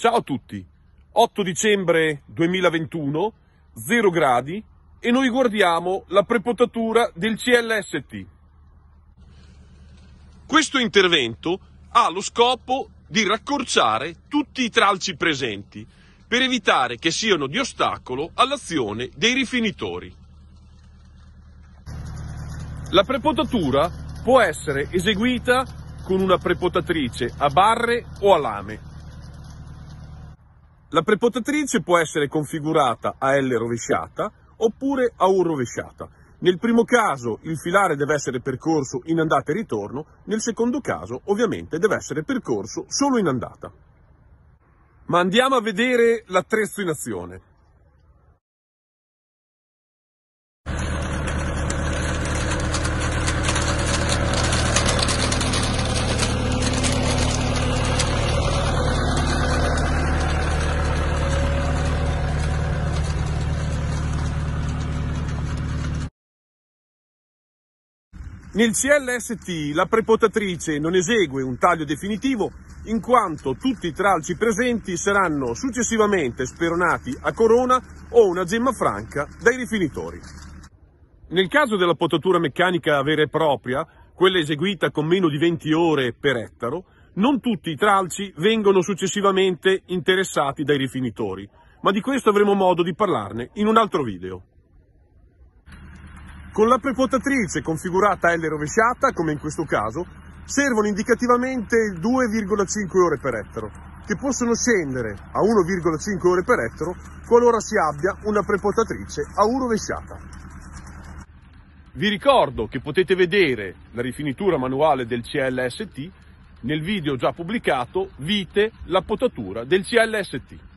Ciao a tutti, 8 dicembre 2021, 0 gradi e noi guardiamo la prepotatura del CLST. Questo intervento ha lo scopo di raccorciare tutti i tralci presenti per evitare che siano di ostacolo all'azione dei rifinitori. La prepotatura può essere eseguita con una prepotatrice a barre o a lame la prepotatrice può essere configurata a L rovesciata oppure a U rovesciata. Nel primo caso il filare deve essere percorso in andata e ritorno, nel secondo caso ovviamente deve essere percorso solo in andata. Ma andiamo a vedere l'attrezzo in azione. Nel CLST la prepotatrice non esegue un taglio definitivo in quanto tutti i tralci presenti saranno successivamente speronati a corona o una gemma franca dai rifinitori. Nel caso della potatura meccanica vera e propria, quella eseguita con meno di 20 ore per ettaro, non tutti i tralci vengono successivamente interessati dai rifinitori, ma di questo avremo modo di parlarne in un altro video. Con la prepotatrice configurata L rovesciata, come in questo caso, servono indicativamente 2,5 ore per ettaro, che possono scendere a 1,5 ore per ettaro qualora si abbia una prepotatrice a U rovesciata. Vi ricordo che potete vedere la rifinitura manuale del CLST nel video già pubblicato Vite la potatura del CLST.